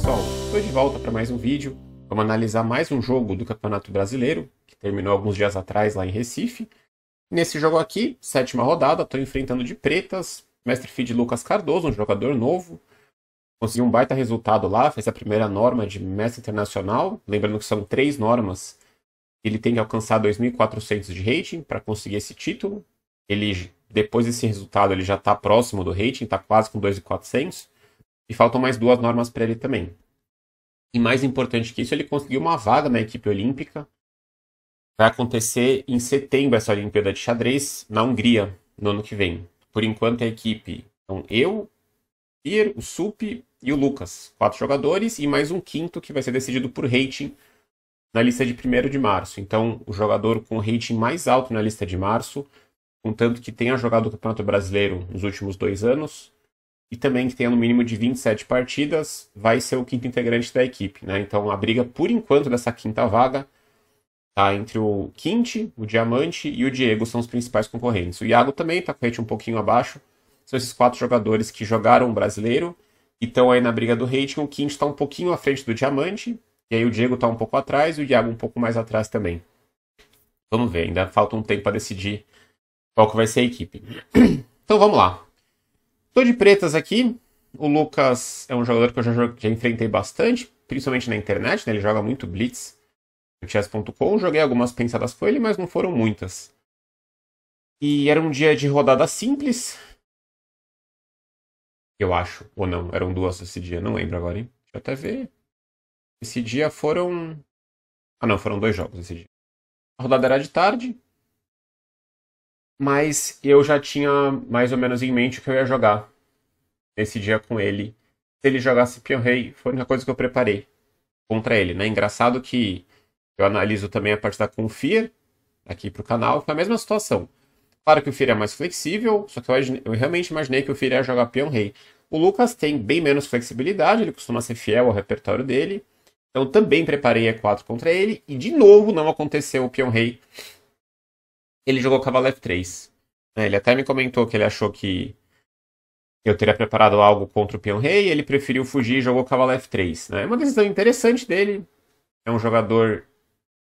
pessoal, estou de volta para mais um vídeo. Vamos analisar mais um jogo do Campeonato Brasileiro, que terminou alguns dias atrás lá em Recife. Nesse jogo aqui, sétima rodada, estou enfrentando de pretas, mestre feed Lucas Cardoso, um jogador novo. Conseguiu um baita resultado lá, fez a primeira norma de mestre internacional. Lembrando que são três normas. Ele tem que alcançar 2.400 de rating para conseguir esse título. Ele, depois desse resultado, ele já está próximo do rating, está quase com 2.400. E faltam mais duas normas para ele também. E mais importante que isso, ele conseguiu uma vaga na equipe olímpica. Vai acontecer em setembro essa Olimpíada de Xadrez, na Hungria, no ano que vem. Por enquanto, é a equipe. Então, eu, Ir, o Sup e o Lucas. Quatro jogadores e mais um quinto que vai ser decidido por rating na lista de 1 de março. Então, o jogador com o rating mais alto na lista de março, contanto que tenha jogado o Campeonato Brasileiro nos últimos dois anos, e também que tenha no mínimo de 27 partidas, vai ser o quinto integrante da equipe. Né? Então a briga, por enquanto, dessa quinta vaga tá entre o Quinte, o Diamante e o Diego, são os principais concorrentes. O Iago também está com a um pouquinho abaixo. São esses quatro jogadores que jogaram o brasileiro e estão aí na briga do rating. O Quinte está um pouquinho à frente do Diamante, e aí o Diego está um pouco atrás e o Iago um pouco mais atrás também. Vamos ver, ainda falta um tempo para decidir qual que vai ser a equipe. Então vamos lá. Tô de pretas aqui. O Lucas é um jogador que eu já, já enfrentei bastante, principalmente na internet, né? Ele joga muito Blitz no chess.com. Joguei algumas pensadas com ele, mas não foram muitas. E era um dia de rodada simples. Eu acho, ou não, eram duas esse dia, não lembro agora, hein? Deixa eu até ver. Esse dia foram. Ah, não, foram dois jogos esse dia. A rodada era de tarde, mas eu já tinha mais ou menos em mente o que eu ia jogar nesse dia com ele. Se ele jogasse Pion Rei, foi uma coisa que eu preparei contra ele, né? Engraçado que eu analiso também a parte da Confir aqui para o canal, foi a mesma situação. Claro que o Fear é mais flexível, só que eu, eu realmente imaginei que o Fear ia jogar Pion Rei. O Lucas tem bem menos flexibilidade, ele costuma ser fiel ao repertório dele. Então também preparei E4 contra ele, e de novo não aconteceu o Pion Rei ele jogou cavalo F3. É, ele até me comentou que ele achou que eu teria preparado algo contra o peão rei, ele preferiu fugir e jogou cavalo f3. Né? É né? uma decisão interessante dele. É um jogador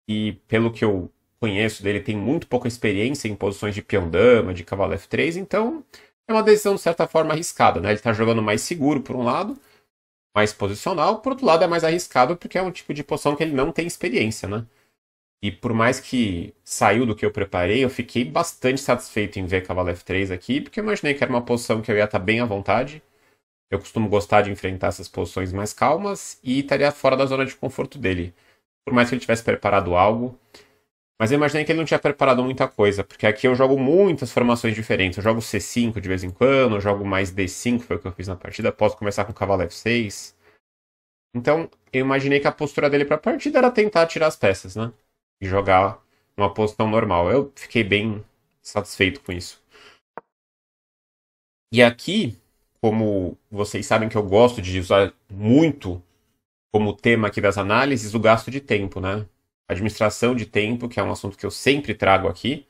que, pelo que eu conheço dele, tem muito pouca experiência em posições de peão dama, de cavalo f3, então é uma decisão de certa forma arriscada. Né? Ele está jogando mais seguro por um lado, mais posicional, por outro lado é mais arriscado porque é um tipo de posição que ele não tem experiência. Né? E por mais que saiu do que eu preparei, eu fiquei bastante satisfeito em ver cavalo F3 aqui, porque eu imaginei que era uma posição que eu ia estar bem à vontade. Eu costumo gostar de enfrentar essas posições mais calmas e estaria fora da zona de conforto dele. Por mais que ele tivesse preparado algo. Mas eu imaginei que ele não tinha preparado muita coisa, porque aqui eu jogo muitas formações diferentes. Eu jogo C5 de vez em quando, eu jogo mais D5, foi o que eu fiz na partida. Posso começar com cavalo F6. Então, eu imaginei que a postura dele para a partida era tentar tirar as peças, né? e jogar uma posição normal. Eu fiquei bem satisfeito com isso. E aqui, como vocês sabem que eu gosto de usar muito como tema aqui das análises, o gasto de tempo, né? Administração de tempo, que é um assunto que eu sempre trago aqui.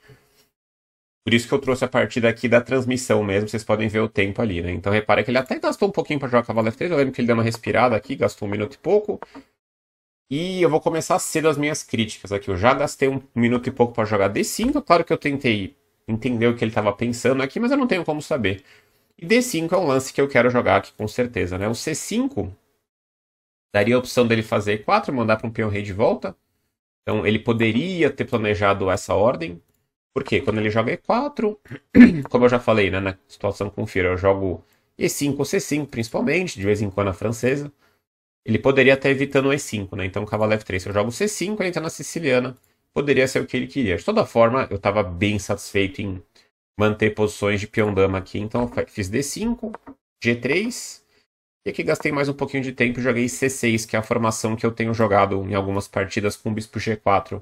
Por isso que eu trouxe a partir daqui da transmissão mesmo, vocês podem ver o tempo ali, né? Então repara que ele até gastou um pouquinho para jogar Cavalo F3, eu lembro que ele deu uma respirada aqui, gastou um minuto e pouco. E eu vou começar cedo as minhas críticas aqui. Eu já gastei um minuto e pouco para jogar D5. Claro que eu tentei entender o que ele estava pensando aqui, mas eu não tenho como saber. E D5 é um lance que eu quero jogar aqui com certeza, né? O C5 daria a opção dele fazer E4, mandar para um peão rei de volta. Então ele poderia ter planejado essa ordem. Porque quando ele joga E4, como eu já falei, né, na situação com o Firo, eu jogo E5 ou C5 principalmente, de vez em quando a francesa. Ele poderia estar evitando o E5, né? Então, cavalo F3. Se eu jogo C5, ele entra na siciliana. Poderia ser o que ele queria. De toda forma, eu estava bem satisfeito em manter posições de peão-dama aqui. Então, fiz D5, G3. E aqui gastei mais um pouquinho de tempo e joguei C6, que é a formação que eu tenho jogado em algumas partidas com o bispo G4.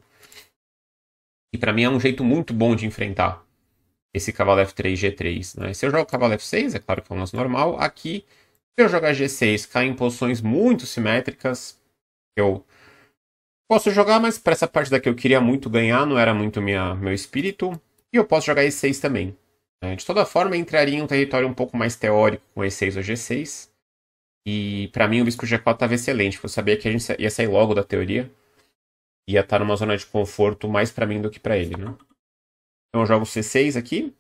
E para mim é um jeito muito bom de enfrentar esse cavalo F3, G3. Né? Se eu jogo cavalo F6, é claro que é um lance normal. Aqui se eu jogar G6, cai em posições muito simétricas. Eu posso jogar, mas para essa parte daqui eu queria muito ganhar, não era muito minha, meu espírito. E eu posso jogar E6 também. Né? De toda forma, entraria em um território um pouco mais teórico com E6 ou G6. E para mim o bispo G4 estava excelente, porque eu sabia que a gente ia sair logo da teoria. Ia estar tá numa zona de conforto mais para mim do que para ele, né? Então eu jogo C6 aqui.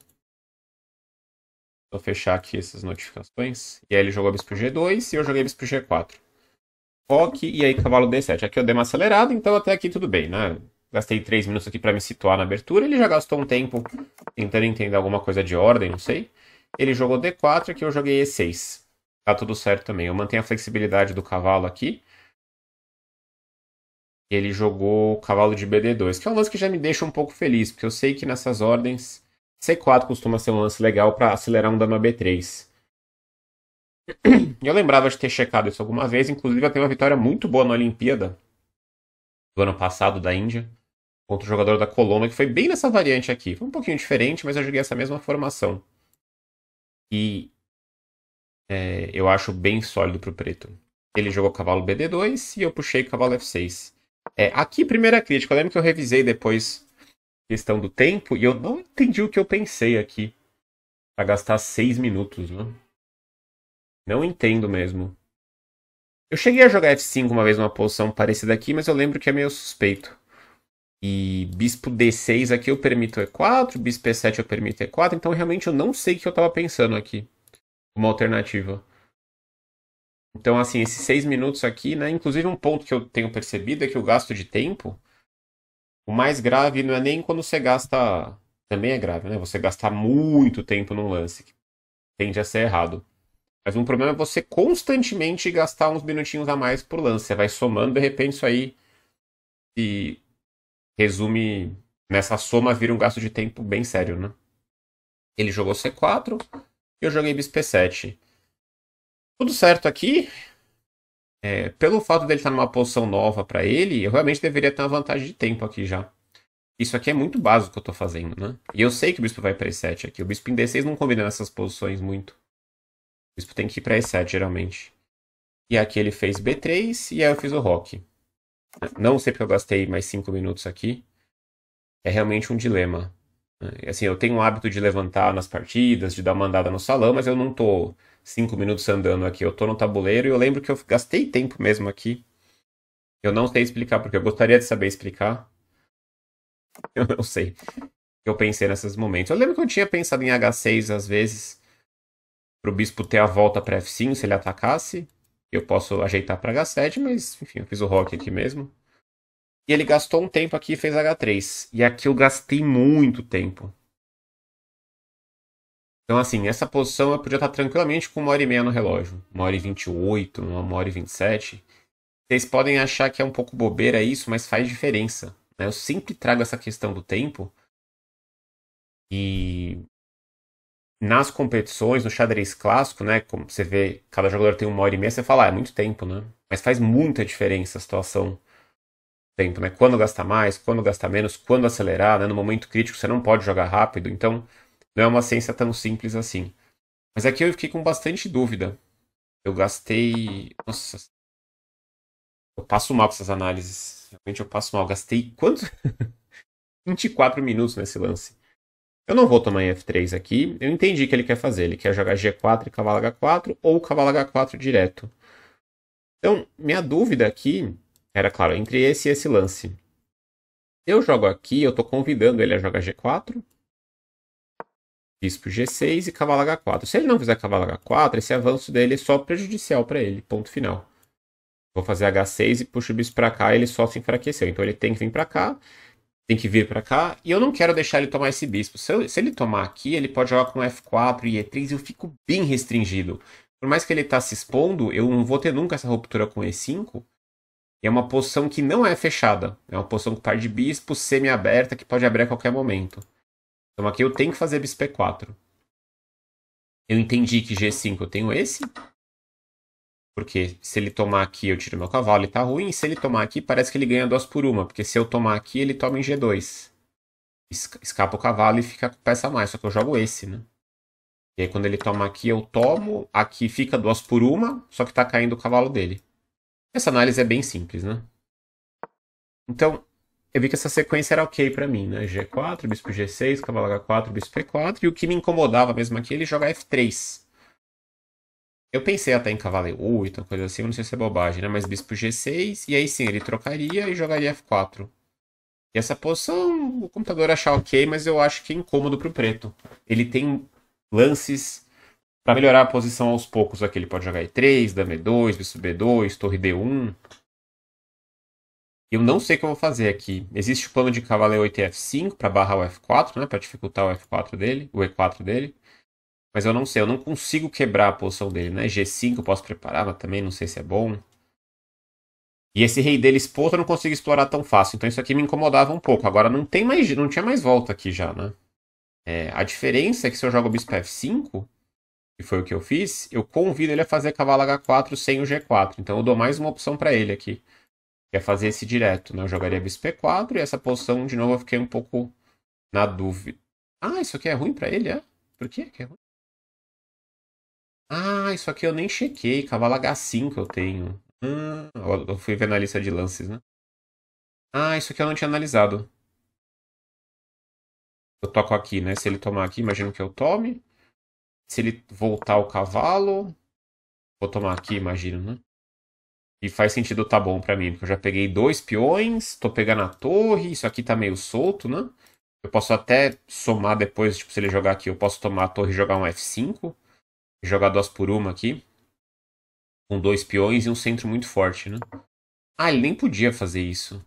Vou fechar aqui essas notificações. E aí ele jogou bispo G2 e eu joguei bispo G4. Foque e aí cavalo D7. Aqui eu dei uma acelerada, então até aqui tudo bem, né? Gastei 3 minutos aqui para me situar na abertura. Ele já gastou um tempo tentando entender alguma coisa de ordem, não sei. Ele jogou D4 aqui eu joguei E6. Tá tudo certo também. Eu mantenho a flexibilidade do cavalo aqui. Ele jogou cavalo de BD2, que é um lance que já me deixa um pouco feliz, porque eu sei que nessas ordens C4 costuma ser um lance legal para acelerar um dano a B3. Eu lembrava de ter checado isso alguma vez, inclusive eu tenho uma vitória muito boa na Olimpíada do ano passado da Índia contra o jogador da Colômbia, que foi bem nessa variante aqui. Foi um pouquinho diferente, mas eu joguei essa mesma formação. E é, eu acho bem sólido para o preto. Ele jogou cavalo BD2 e eu puxei cavalo F6. É, aqui, primeira crítica, eu lembro que eu revisei depois questão do tempo e eu não entendi o que eu pensei aqui. Pra gastar seis minutos, né? Não entendo mesmo. Eu cheguei a jogar F5 uma vez numa posição parecida aqui, mas eu lembro que é meio suspeito. E bispo D6 aqui eu permito E4, bispo E7 eu permito E4, então realmente eu não sei o que eu tava pensando aqui. Uma alternativa. Então, assim, esses seis minutos aqui, né? Inclusive um ponto que eu tenho percebido é que o gasto de tempo o mais grave não é nem quando você gasta. Também é grave, né? Você gastar muito tempo num lance. Que tende a ser errado. Mas um problema é você constantemente gastar uns minutinhos a mais por lance. Você vai somando, de repente, isso aí e resume. Nessa soma vira um gasto de tempo bem sério, né? Ele jogou C4 e eu joguei Bisp 7 Tudo certo aqui é, pelo fato dele estar tá numa posição nova para ele, eu realmente deveria ter uma vantagem de tempo aqui já. Isso aqui é muito básico que eu tô fazendo, né? E eu sei que o bispo vai para e7 aqui. O bispo em d6 não combina nessas posições muito. O bispo tem que ir para e7 geralmente. E aqui ele fez b3 e aí eu fiz o rock. Não sei porque eu gastei mais 5 minutos aqui. É realmente um dilema. Assim, eu tenho o hábito de levantar nas partidas, de dar uma andada no salão, mas eu não tô cinco minutos andando aqui. Eu tô no tabuleiro e eu lembro que eu gastei tempo mesmo aqui. Eu não sei explicar, porque eu gostaria de saber explicar. Eu não sei. Eu pensei nesses momentos. Eu lembro que eu tinha pensado em H6 às vezes, pro bispo ter a volta para F5 se ele atacasse. Eu posso ajeitar para H7, mas enfim, eu fiz o rock aqui mesmo. E ele gastou um tempo aqui e fez H3. E aqui eu gastei muito tempo. Então, assim, essa posição eu podia estar tranquilamente com uma hora e meia no relógio. Uma hora e 28, uma hora e 27. Vocês podem achar que é um pouco bobeira isso, mas faz diferença. Né? Eu sempre trago essa questão do tempo. E nas competições, no xadrez clássico, né? Como você vê, cada jogador tem uma hora e meia, você fala, ah, é muito tempo, né? Mas faz muita diferença a situação tempo, né? Quando gastar mais, quando gastar menos, quando acelerar, né? No momento crítico você não pode jogar rápido, então não é uma ciência tão simples assim. Mas aqui eu fiquei com bastante dúvida. Eu gastei. Nossa. Eu passo mal com essas análises. Realmente eu passo mal. Gastei quanto? 24 minutos nesse lance. Eu não vou tomar em F3 aqui. Eu entendi o que ele quer fazer. Ele quer jogar G4 e cavalo H4 ou cavalo H4 direto. Então, minha dúvida aqui era, claro, entre esse e esse lance. Eu jogo aqui, eu estou convidando ele a jogar G4. Bispo G6 e cavalo H4. Se ele não fizer cavalo H4, esse avanço dele é só prejudicial para ele, ponto final. Vou fazer H6 e puxo o bispo para cá, ele só se enfraqueceu. Então ele tem que vir para cá, tem que vir para cá, e eu não quero deixar ele tomar esse bispo. Se, eu, se ele tomar aqui, ele pode jogar com F4 e E3 e eu fico bem restringido. Por mais que ele está se expondo, eu não vou ter nunca essa ruptura com E5, é uma posição que não é fechada. É uma posição com par tá de bispo, semi-aberta, que pode abrir a qualquer momento. Então aqui eu tenho que fazer bis P4. Eu entendi que G5 eu tenho esse. Porque se ele tomar aqui, eu tiro meu cavalo e tá ruim. E se ele tomar aqui, parece que ele ganha duas por uma. Porque se eu tomar aqui, ele toma em G2. Escapa o cavalo e fica com peça a mais. Só que eu jogo esse, né? E aí quando ele toma aqui, eu tomo. Aqui fica duas por uma, só que tá caindo o cavalo dele. Essa análise é bem simples, né? Então, eu vi que essa sequência era ok para mim, né? G4, bispo G6, cavalo H4, bispo E4. E o que me incomodava mesmo aqui é ele jogar F3. Eu pensei até em cavalo E8, uma coisa assim, não sei se é bobagem, né? Mas bispo G6, e aí sim, ele trocaria e jogaria F4. E essa posição, o computador achar ok, mas eu acho que é incômodo pro preto. Ele tem lances para melhorar a posição aos poucos aqui. Ele pode jogar E3, dama E2, bispo B2, torre D1... Eu não sei o que eu vou fazer aqui. Existe o plano de cavaleiro 8 e F5 para barrar o F4, né? Para dificultar o F4 dele, o E4 dele. Mas eu não sei, eu não consigo quebrar a posição dele, né? G5 eu posso preparar, mas também não sei se é bom. E esse rei dele exposto eu não consigo explorar tão fácil, então isso aqui me incomodava um pouco. Agora não tem mais, não tinha mais volta aqui já, né? É, a diferença é que se eu jogo o bispo F5, que foi o que eu fiz, eu convido ele a fazer cavalo H4 sem o G4. Então eu dou mais uma opção para ele aqui ia fazer esse direto, né? Eu jogaria bispo e4 e essa posição, de novo, eu fiquei um pouco na dúvida. Ah, isso aqui é ruim para ele, é? Por que é ruim? Ah, isso aqui eu nem chequei. Cavalo H5 eu tenho. Hum, eu fui ver na lista de lances, né? Ah, isso aqui eu não tinha analisado. Eu toco aqui, né? Se ele tomar aqui, imagino que eu tome. Se ele voltar o cavalo, vou tomar aqui, imagino, né? E faz sentido tá bom para mim, porque eu já peguei dois peões, tô pegando a torre, isso aqui tá meio solto, né? Eu posso até somar depois, tipo, se ele jogar aqui, eu posso tomar a torre e jogar um F5. Jogar duas por uma aqui. Com dois peões e um centro muito forte, né? Ah, ele nem podia fazer isso.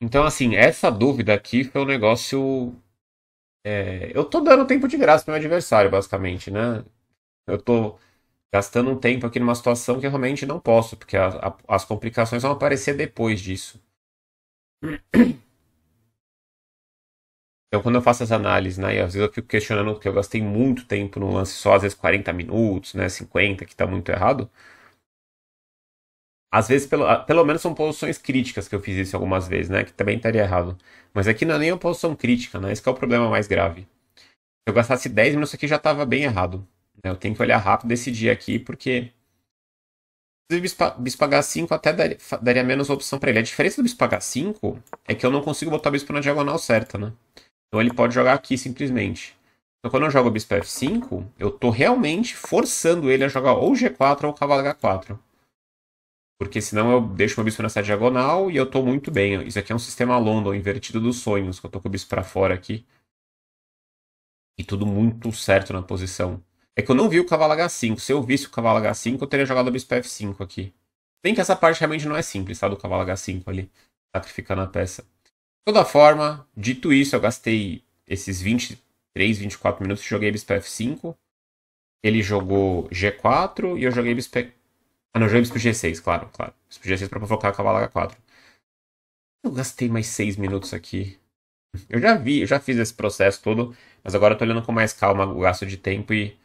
Então, assim, essa dúvida aqui foi um negócio... É... eu tô dando tempo de graça pro meu adversário, basicamente, né? Eu tô gastando um tempo aqui numa situação que eu realmente não posso, porque a, a, as complicações vão aparecer depois disso. Então, quando eu faço as análises, né, e às vezes eu fico questionando porque eu gastei muito tempo no lance só, às vezes 40 minutos, né, 50, que está muito errado. Às vezes, pelo, pelo menos são posições críticas que eu fiz isso algumas vezes, né, que também estaria errado. Mas aqui não é nem uma posição crítica, né, esse é o problema mais grave. Se eu gastasse 10 minutos aqui já estava bem errado. Né? Eu tenho que olhar rápido e decidir aqui, porque. O bispo H5 até daria, daria menos opção para ele. A diferença do bispo H5 é que eu não consigo botar o bispo na diagonal certa, né? Então ele pode jogar aqui simplesmente. Então quando eu jogo o bispo F5, eu tô realmente forçando ele a jogar ou G4 ou cavalo H4. Porque senão eu deixo meu bispo nessa diagonal e eu tô muito bem. Isso aqui é um sistema London, invertido dos sonhos, que eu tô com o bispo pra fora aqui. E tudo muito certo na posição. É que eu não vi o cavalo H5. Se eu visse o cavalo H5, eu teria jogado o bispo F5 aqui. Bem que essa parte realmente não é simples, tá? Do cavalo H5 ali, sacrificando a peça. De toda forma, dito isso, eu gastei esses 23, 24 minutos, joguei bispo F5. Ele jogou G4 e eu joguei bispo... Ah, não, joguei bispo G6, claro, claro. Bispo G6 para provocar o cavalo H4. Eu gastei mais 6 minutos aqui. Eu já vi, eu já fiz esse processo todo, mas agora eu tô olhando com mais calma o gasto de tempo e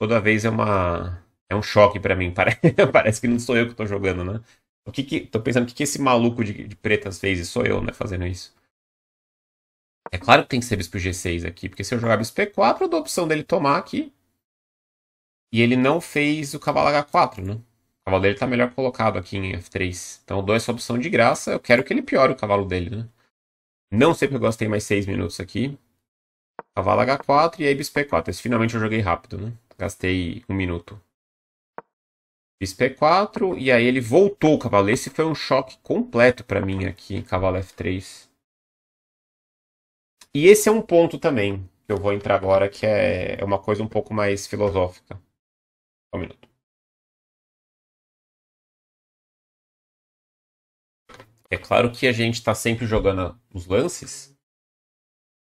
toda vez é uma é um choque para mim. Parece, parece que não sou eu que tô jogando, né? O que que, tô pensando, o que, que esse maluco de, de pretas fez? E sou eu, né, fazendo isso. É claro que tem que ser bispo G6 aqui, porque se eu jogar bispo P4, eu dou a opção dele tomar aqui. E ele não fez o cavalo H4, né? O cavalo dele tá melhor colocado aqui em F3. Então eu dou essa opção de graça, eu quero que ele piore o cavalo dele, né? Não sei porque eu gostei mais 6 minutos aqui. Cavalo H4 e aí bispo P4. Esse finalmente eu joguei rápido, né? Gastei um minuto. Fiz P4 e aí ele voltou o cavalo. Esse foi um choque completo para mim aqui, cavalo F3. E esse é um ponto também que eu vou entrar agora, que é, é uma coisa um pouco mais filosófica. Um minuto. É claro que a gente está sempre jogando os lances,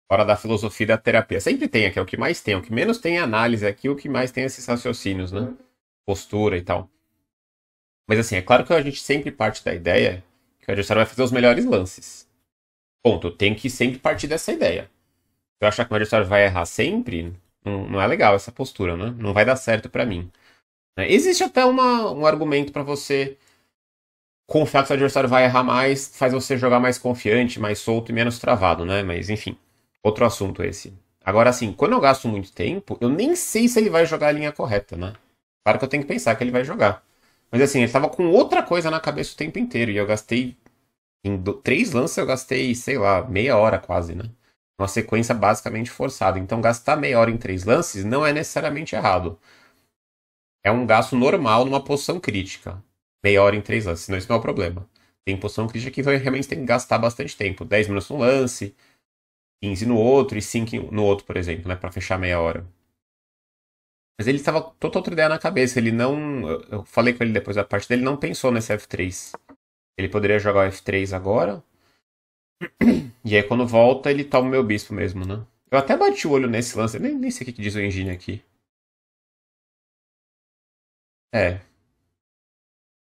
Hora da filosofia da terapia. Sempre tem aqui, é o que mais tem. O que menos tem é análise aqui, o que mais tem é esses raciocínios, né? Postura e tal. Mas assim, é claro que a gente sempre parte da ideia que o adversário vai fazer os melhores lances. Ponto. Tem que sempre partir dessa ideia. Se eu achar que o adversário vai errar sempre, não, não é legal essa postura, né? Não vai dar certo para mim. É, existe até uma, um argumento para você confiar que o adversário vai errar mais, faz você jogar mais confiante, mais solto e menos travado, né? Mas enfim. Outro assunto esse. Agora, assim, quando eu gasto muito tempo, eu nem sei se ele vai jogar a linha correta, né? Claro que eu tenho que pensar que ele vai jogar. Mas assim, ele estava com outra coisa na cabeça o tempo inteiro. E eu gastei. Em do... três lances eu gastei, sei lá, meia hora quase, né? Uma sequência basicamente forçada. Então, gastar meia hora em três lances não é necessariamente errado. É um gasto normal numa posição crítica. Meia hora em três lances, senão isso não é o problema. Tem posição crítica que realmente tem que gastar bastante tempo. 10 minutos no lance, 15 no outro e 5 no outro, por exemplo, né? Para fechar meia hora. Mas ele estava toda outra ideia na cabeça. Ele não. Eu falei com ele depois da parte dele, não pensou nesse F3. Ele poderia jogar o F3 agora. E aí quando volta, ele toma o meu bispo mesmo, né? Eu até bati o olho nesse lance. Nem, nem sei o que diz o engine aqui. É.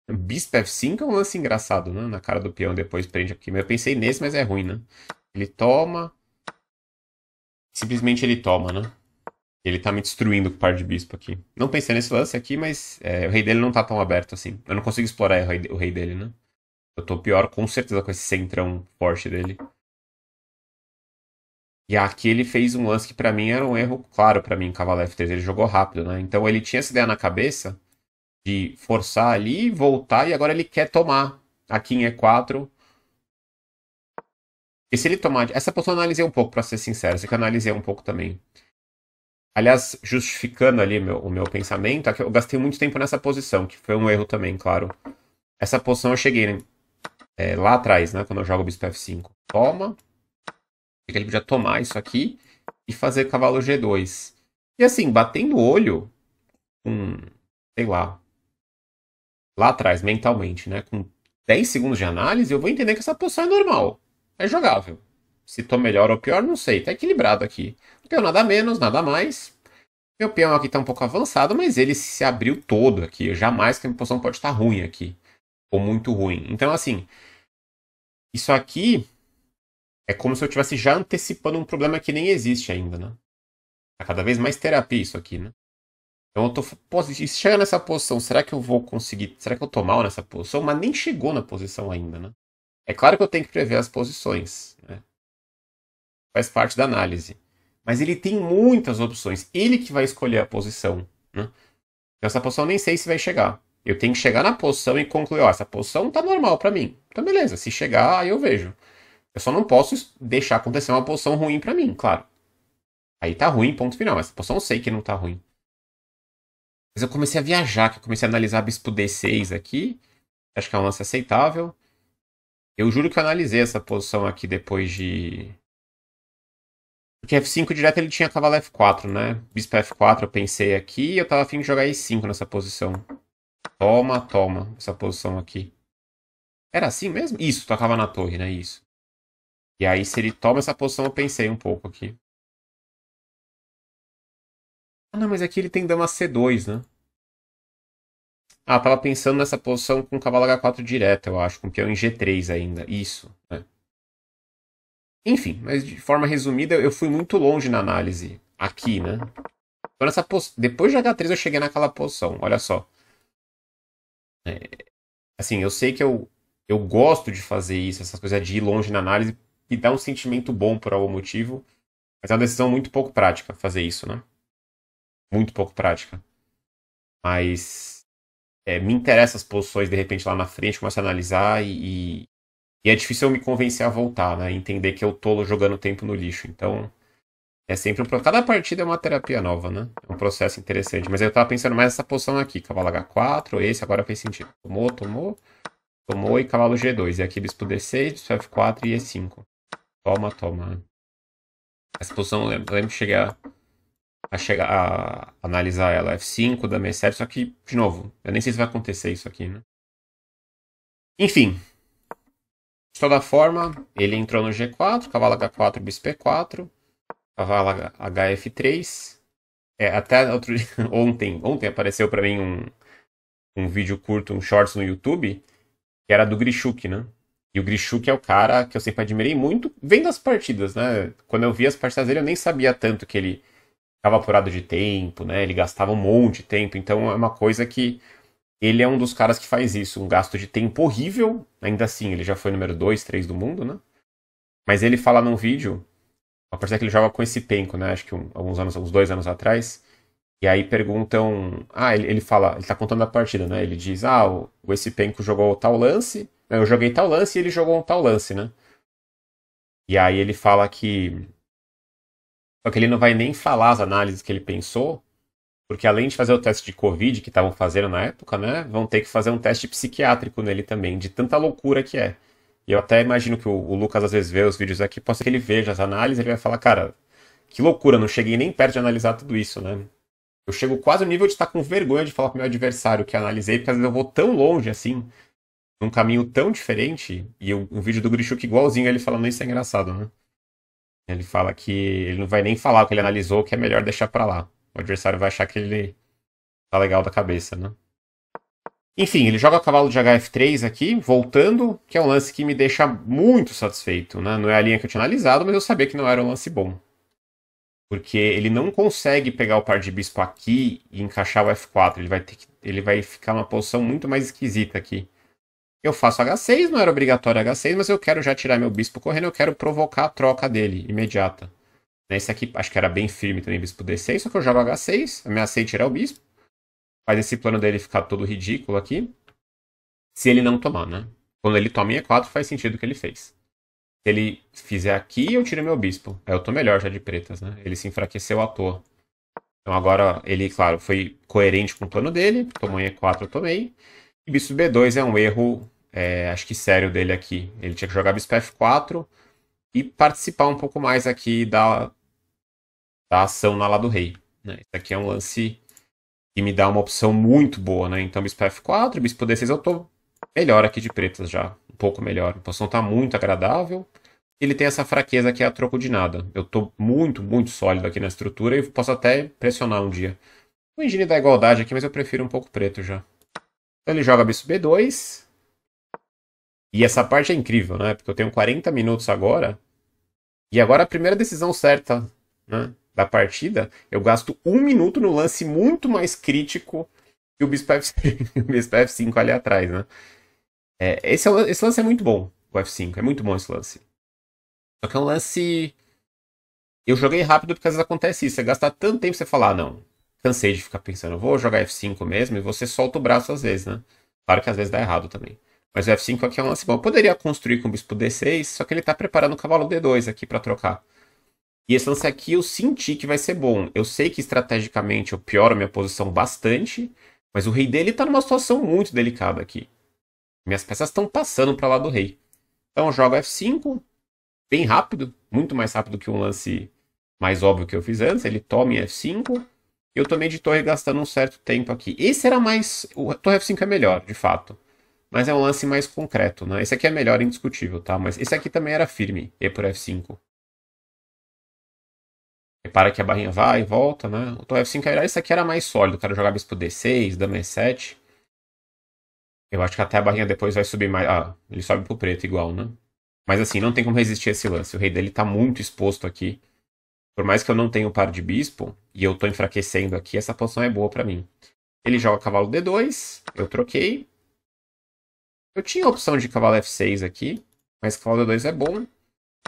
Bispo F5 é um lance engraçado, né? Na cara do peão, depois prende aqui. Mas eu pensei nesse, mas é ruim, né? Ele toma simplesmente ele toma, né? Ele tá me destruindo com o par de bispo aqui. Não pensei nesse lance aqui, mas é, o rei dele não tá tão aberto assim. Eu não consigo explorar o rei, dele, né? Eu tô pior com certeza com esse centrão forte dele. E aqui ele fez um lance que para mim era um erro claro para mim, cavalo F3. Ele jogou rápido, né? Então ele tinha essa ideia na cabeça de forçar ali, voltar e agora ele quer tomar aqui em E4 e se ele tomar. Essa poção eu analisei um pouco, para ser sincero. Essa que eu analisei um pouco também. Aliás, justificando ali meu, o meu pensamento, é que eu gastei muito tempo nessa posição, que foi um erro também, claro. Essa poção eu cheguei né, é, lá atrás, né? Quando eu jogo o bispo F5. Toma. Ele podia tomar isso aqui e fazer cavalo G2. E assim, batendo o olho com, sei lá, lá atrás, mentalmente, né? Com 10 segundos de análise, eu vou entender que essa poção é normal. É jogável. Se tô melhor ou pior, não sei. Tá equilibrado aqui. Não tenho nada menos, nada mais. Meu peão aqui tá um pouco avançado, mas ele se abriu todo aqui. Eu jamais que a minha posição pode estar ruim aqui. Ou muito ruim. Então, assim, isso aqui é como se eu estivesse já antecipando um problema que nem existe ainda, né? Tá cada vez mais terapia isso aqui, né? Então eu tô chega nessa posição, será que eu vou conseguir? Será que eu tô mal nessa posição? Mas nem chegou na posição ainda, né? É claro que eu tenho que prever as posições. Né? Faz parte da análise. Mas ele tem muitas opções. Ele que vai escolher a posição. Né? Então, essa posição eu nem sei se vai chegar. Eu tenho que chegar na posição e concluir, ó, essa posição tá normal para mim. Então beleza, se chegar, aí eu vejo. Eu só não posso deixar acontecer uma posição ruim para mim, claro. Aí tá ruim, ponto final. Essa posição eu sei que não tá ruim. Mas eu comecei a viajar, que eu comecei a analisar bispo D6 aqui. Acho que é um lance aceitável. Eu juro que eu analisei essa posição aqui depois de. Porque F5 direto ele tinha cavalo F4, né? Bispo F4 eu pensei aqui e eu tava afim de jogar E5 nessa posição. Toma, toma, essa posição aqui. Era assim mesmo? Isso, tocava na torre, né? Isso. E aí, se ele toma essa posição, eu pensei um pouco aqui. Ah, não, mas aqui ele tem dama C2, né? Ah, tava pensando nessa posição com o cavalo H4 direto, eu acho, com o peão em G3 ainda. Isso. Né? Enfim, mas de forma resumida, eu fui muito longe na análise aqui, né? Então, nessa pos... Depois de H3 eu cheguei naquela posição, olha só. É... Assim, eu sei que eu, eu gosto de fazer isso, essas coisas de ir longe na análise, e dá um sentimento bom por algum motivo, mas é uma decisão muito pouco prática fazer isso, né? Muito pouco prática. Mas é, me interessa as posições de repente lá na frente, começo a analisar e, e, e, é difícil eu me convencer a voltar, né? Entender que eu tô jogando tempo no lixo. Então é sempre um cada partida é uma terapia nova, né? É um processo interessante. Mas eu tava pensando mais nessa posição aqui, cavalo H4, esse agora fez sentido. Tomou, tomou, tomou e cavalo G2. E aqui bispo D6, bispo F4 e E5. Toma, toma. Essa posição eu lembro, eu lembro que cheguei a a, chegar, a analisar ela. F5 da Mercedes 7 só que, de novo, eu nem sei se vai acontecer isso aqui, né? Enfim. De toda forma, ele entrou no G4, cavalo H4, bispo 4 cavalo HF3. É, até outro, ontem, ontem apareceu para mim um, um vídeo curto, um shorts no YouTube, que era do Grishuk, né? E o Grishuk é o cara que eu sempre admirei muito, vendo as partidas, né? Quando eu vi as partidas dele, eu nem sabia tanto que ele ficava apurado de tempo, né? Ele gastava um monte de tempo. Então é uma coisa que ele é um dos caras que faz isso, um gasto de tempo horrível. Ainda assim, ele já foi número 2, 3 do mundo, né? Mas ele fala num vídeo, a partir que ele joga com esse penco, né? Acho que um, alguns anos, uns dois anos atrás. E aí perguntam. Ah, ele, ele fala, ele tá contando a partida, né? Ele diz: Ah, o, o esse penco jogou tal lance. Né? Eu joguei tal lance e ele jogou um tal lance, né? E aí ele fala que só que ele não vai nem falar as análises que ele pensou, porque além de fazer o teste de Covid que estavam fazendo na época, né? Vão ter que fazer um teste psiquiátrico nele também, de tanta loucura que é. E eu até imagino que o, o Lucas às vezes vê os vídeos aqui, possa que ele veja as análises, ele vai falar, cara, que loucura, não cheguei nem perto de analisar tudo isso, né? Eu chego quase ao nível de estar com vergonha de falar pro meu adversário que analisei, porque às vezes eu vou tão longe assim, num caminho tão diferente, e um, um vídeo do Grichuk igualzinho ele falando isso é engraçado, né? Ele fala que ele não vai nem falar o que ele analisou, que é melhor deixar para lá. O adversário vai achar que ele tá legal da cabeça, né? Enfim, ele joga o cavalo de HF3 aqui, voltando, que é um lance que me deixa muito satisfeito, né? Não é a linha que eu tinha analisado, mas eu sabia que não era um lance bom. Porque ele não consegue pegar o par de bispo aqui e encaixar o F4. Ele vai, ter que, ele vai ficar numa posição muito mais esquisita aqui. Eu faço H6, não era obrigatório H6, mas eu quero já tirar meu bispo correndo, eu quero provocar a troca dele, imediata. Né, esse aqui, acho que era bem firme também, bispo D6, só que eu jogo H6, ameacei tirar o bispo. Faz esse plano dele ficar todo ridículo aqui. Se ele não tomar, né? Quando ele toma em E4, faz sentido o que ele fez. Se ele fizer aqui, eu tiro meu bispo. Aí eu tô melhor já de pretas, né? Ele se enfraqueceu à toa. Então agora ele, claro, foi coerente com o plano dele. Tomou em E4, eu tomei. E bispo B2 é um erro é, acho que sério dele aqui. Ele tinha que jogar Bispo F4 e participar um pouco mais aqui da, da ação na Lá do rei. Né? Isso aqui é um lance que me dá uma opção muito boa, né? Então Bispo F4, Bispo D6, eu tô melhor aqui de pretas já, um pouco melhor. A posição tá muito agradável. Ele tem essa fraqueza que é a troco de nada. Eu tô muito, muito sólido aqui na estrutura e posso até pressionar um dia. O engine da igualdade aqui, mas eu prefiro um pouco preto já. Então ele joga bispo B2, e essa parte é incrível, né? Porque eu tenho 40 minutos agora. E agora a primeira decisão certa né, da partida, eu gasto um minuto no lance muito mais crítico que o Bispo F5, o Bispo F5 ali atrás, né? É, esse, é esse lance é muito bom, o F5. É muito bom esse lance. Só que é um lance. Eu joguei rápido porque às vezes acontece isso. Você gasta tanto tempo você falar, ah, não, cansei de ficar pensando, vou jogar F5 mesmo, e você solta o braço às vezes, né? Claro que às vezes dá errado também. Mas o F5 aqui é um lance bom. Eu poderia construir com o bispo D6, só que ele está preparando o cavalo D2 aqui para trocar. E esse lance aqui eu senti que vai ser bom. Eu sei que estrategicamente eu pioro minha posição bastante, mas o rei dele está numa situação muito delicada aqui. Minhas peças estão passando para lá do rei. Então eu jogo F5, bem rápido, muito mais rápido que um lance mais óbvio que eu fiz antes. Ele toma em F5, eu tomei de torre gastando um certo tempo aqui. Esse era mais... O torre F5 é melhor, de fato. Mas é um lance mais concreto, né? Esse aqui é melhor, indiscutível, tá? Mas esse aqui também era firme, E por F5. Repara que a barrinha vai e volta, né? O F5 era esse aqui era mais sólido. O cara jogava bispo D6, dama E7. Eu acho que até a barrinha depois vai subir mais. Ah, ele sobe pro preto igual, né? Mas assim, não tem como resistir a esse lance. O rei dele tá muito exposto aqui. Por mais que eu não tenha o um par de bispo, e eu tô enfraquecendo aqui, essa posição é boa para mim. Ele joga cavalo D2, eu troquei. Eu tinha a opção de cavalo F6 aqui, mas cavalo D2 é bom.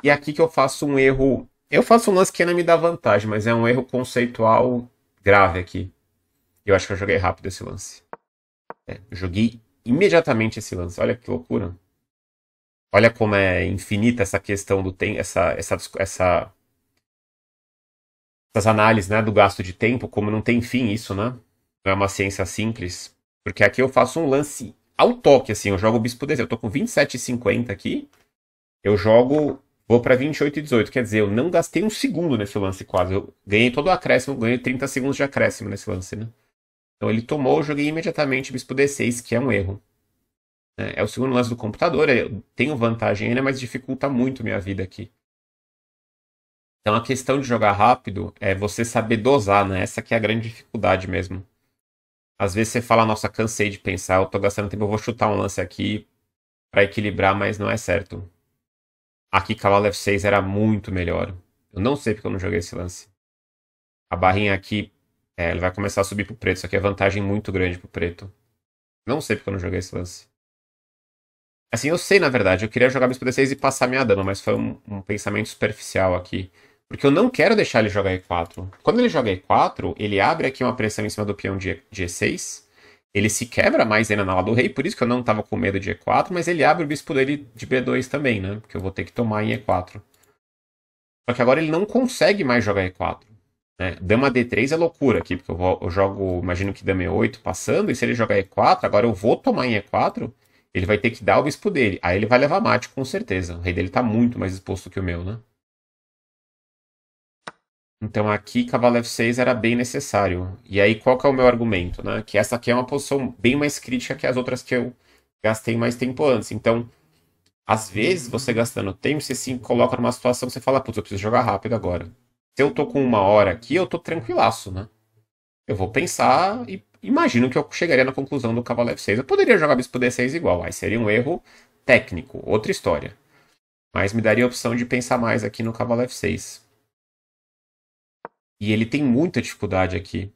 E aqui que eu faço um erro. Eu faço um lance que ainda me dá vantagem, mas é um erro conceitual grave aqui. Eu acho que eu joguei rápido esse lance. É, joguei imediatamente esse lance. Olha que loucura. Olha como é infinita essa questão do tempo, essa, essa, essa, essas análises né, do gasto de tempo, como não tem fim isso, né? Não é uma ciência simples. Porque aqui eu faço um lance ao toque, assim, eu jogo o bispo D6. Eu tô com 27,50 aqui. Eu jogo. Vou pra 28,18. Quer dizer, eu não gastei um segundo nesse lance quase. Eu ganhei todo o acréscimo, ganhei 30 segundos de acréscimo nesse lance, né? Então ele tomou, eu joguei imediatamente bispo D6, que é um erro. É, é o segundo lance do computador, eu tenho vantagem ainda, é, mas dificulta muito minha vida aqui. Então a questão de jogar rápido é você saber dosar, né? Essa que é a grande dificuldade mesmo às vezes você fala, nossa, cansei de pensar, eu tô gastando tempo, eu vou chutar um lance aqui para equilibrar, mas não é certo. Aqui f 6 era muito melhor. Eu não sei porque eu não joguei esse lance. A barrinha aqui, é, ele vai começar a subir pro preto, isso aqui é vantagem muito grande pro preto. Não sei porque eu não joguei esse lance. Assim, eu sei na verdade, eu queria jogar bispo d6 e passar minha dama, mas foi um, um pensamento superficial aqui. Porque eu não quero deixar ele jogar E4. Quando ele joga E4, ele abre aqui uma pressão em cima do peão de G6. Ele se quebra mais ainda na ala do rei, por isso que eu não estava com medo de E4, mas ele abre o bispo dele de B2 também, né? Porque eu vou ter que tomar em E4. Só que agora ele não consegue mais jogar E4. Né? Dama D3 é loucura aqui, porque eu, vou, eu jogo, imagino que dama E8 passando, e se ele jogar E4, agora eu vou tomar em E4, ele vai ter que dar o bispo dele. Aí ele vai levar mate, com certeza. O rei dele está muito mais exposto que o meu, né? Então aqui cavalo f6 era bem necessário. E aí qual que é o meu argumento, né? Que essa aqui é uma posição bem mais crítica que as outras que eu gastei mais tempo antes. Então, às vezes você gastando tempo, você se coloca numa situação que você fala, putz, eu preciso jogar rápido agora. Se eu tô com uma hora aqui, eu tô tranquilaço, né? Eu vou pensar e imagino que eu chegaria na conclusão do cavalo f6. Eu poderia jogar bispo d6 igual, aí seria um erro técnico, outra história. Mas me daria a opção de pensar mais aqui no cavalo f6. E ele tem muita dificuldade aqui.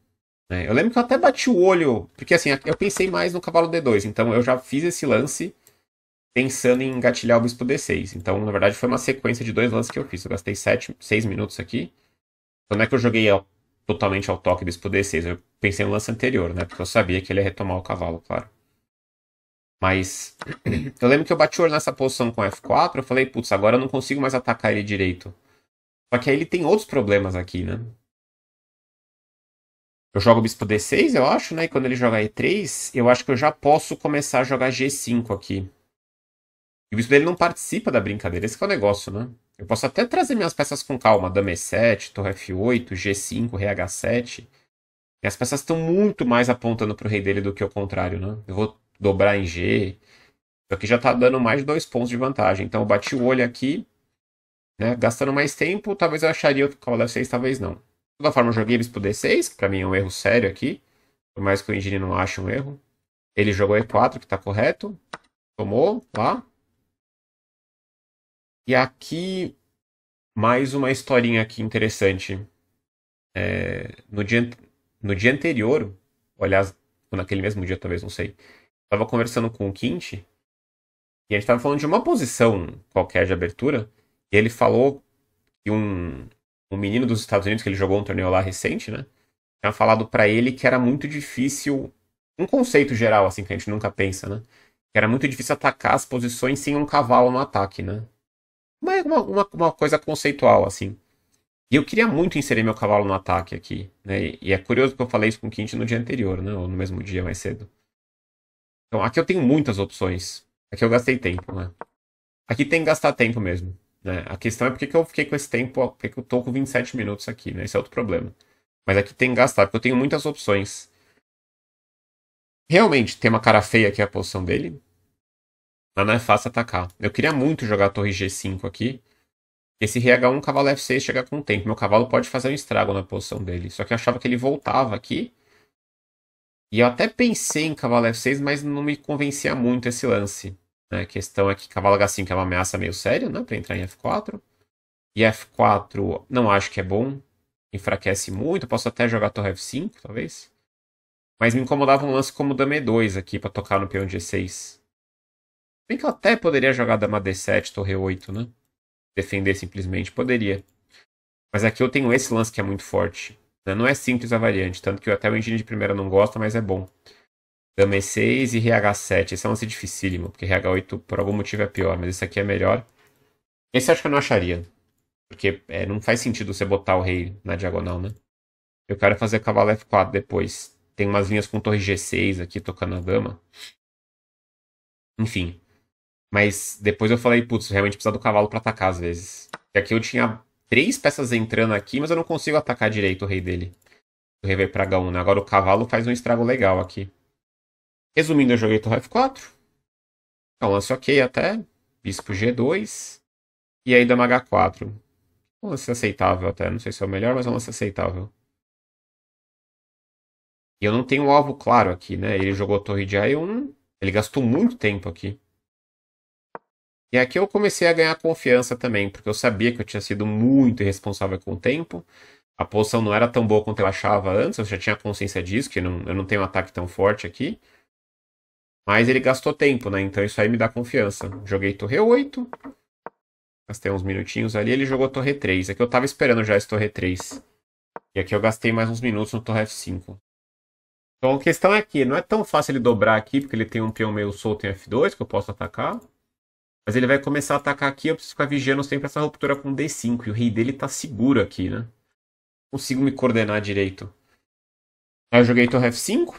Né? Eu lembro que eu até bati o olho, porque assim, eu pensei mais no cavalo D2, então eu já fiz esse lance pensando em engatilhar o bispo D6. Então, na verdade, foi uma sequência de dois lances que eu fiz. Eu gastei sete 6 minutos aqui. Então não é que eu joguei ao, totalmente ao toque bispo D6, eu pensei no lance anterior, né? Porque eu sabia que ele ia retomar o cavalo, claro. Mas eu lembro que eu bati o olho nessa posição com F4, eu falei, putz, agora eu não consigo mais atacar ele direito. Só que aí ele tem outros problemas aqui, né? Eu jogo bispo d6, eu acho, né? E quando ele jogar e3, eu acho que eu já posso começar a jogar g5 aqui. E o bispo dele não participa da brincadeira, esse é o negócio, né? Eu posso até trazer minhas peças com calma, dama e7, torre f8, g5, h 7 E as peças estão muito mais apontando para o rei dele do que o contrário, né? Eu vou dobrar em g. Isso aqui já está dando mais de dois pontos de vantagem. Então eu bati o olho aqui, né? Gastando mais tempo, talvez eu acharia é o cavalo f6, talvez não toda forma, eu joguei eles pro D6, que pra mim é um erro sério aqui. Por mais que o Engine não ache um erro. Ele jogou E4, que tá correto. Tomou, lá. E aqui, mais uma historinha aqui interessante. É, no, dia, no dia anterior, ou aliás, naquele mesmo dia, talvez, não sei. Tava conversando com o Quinte. E a gente tava falando de uma posição qualquer de abertura. E ele falou que um, um menino dos Estados Unidos que ele jogou um torneio lá recente, né? Tinha falado para ele que era muito difícil um conceito geral assim que a gente nunca pensa, né? Que era muito difícil atacar as posições sem um cavalo no ataque, né? Mas é uma, uma, uma coisa conceitual assim. E eu queria muito inserir meu cavalo no ataque aqui, né? E é curioso que eu falei isso com o Quinte no dia anterior, né? Ou no mesmo dia mais cedo. Então aqui eu tenho muitas opções. Aqui eu gastei tempo, né? Aqui tem que gastar tempo mesmo. Né? A questão é por que eu fiquei com esse tempo, por que eu tô com 27 minutos aqui, né? Esse é outro problema. Mas aqui tem que gastar, porque eu tenho muitas opções. Realmente tem uma cara feia aqui a posição dele. Mas não é fácil atacar. Eu queria muito jogar a torre G5 aqui. Esse rh 1 cavalo F6 chega com o tempo. Meu cavalo pode fazer um estrago na posição dele. Só que eu achava que ele voltava aqui. E eu até pensei em cavalo F6, mas não me convencia muito esse lance. A questão é que Cavalo H5 é uma ameaça meio séria, né? Para entrar em F4. E F4 não acho que é bom. Enfraquece muito. Posso até jogar Torre F5, talvez. Mas me incomodava um lance como Dama E2 aqui para tocar no peão G6. Bem que eu até poderia jogar Dama D7, Torre 8, né? Defender simplesmente. Poderia. Mas aqui eu tenho esse lance que é muito forte. Né? Não é simples a variante. Tanto que até o engine de primeira não gosta, mas é bom. Gama E6 e RH7. Esse é um lance dificílimo, porque RH8 por algum motivo é pior, mas esse aqui é melhor. Esse eu acho que eu não acharia. Porque é, não faz sentido você botar o rei na diagonal, né? Eu quero fazer cavalo F4 depois. Tem umas linhas com torre G6 aqui tocando a dama. Enfim. Mas depois eu falei, putz, realmente precisa do cavalo para atacar às vezes. E aqui eu tinha três peças entrando aqui, mas eu não consigo atacar direito o rei dele. O rei vai pra H1, né? Agora o cavalo faz um estrago legal aqui. Resumindo, eu joguei torre F4. É um lance ok até. Bispo G2. E aí dama H4. Um lance aceitável até. Não sei se é o melhor, mas é um lance aceitável. E eu não tenho um alvo claro aqui, né? Ele jogou torre de A1. Ele gastou muito tempo aqui. E aqui eu comecei a ganhar confiança também, porque eu sabia que eu tinha sido muito irresponsável com o tempo. A posição não era tão boa quanto eu achava antes, eu já tinha consciência disso, que não, eu não tenho um ataque tão forte aqui. Mas ele gastou tempo, né? Então isso aí me dá confiança. Joguei torre 8. Gastei uns minutinhos ali. Ele jogou torre 3. Aqui é eu tava esperando já esse torre 3. E aqui eu gastei mais uns minutos no torre F5. Então a questão é que não é tão fácil ele dobrar aqui, porque ele tem um peão meio solto em F2, que eu posso atacar. Mas ele vai começar a atacar aqui, eu preciso ficar vigiando sempre essa ruptura com D5. E o rei dele tá seguro aqui, né? Consigo me coordenar direito. Aí eu joguei torre F5.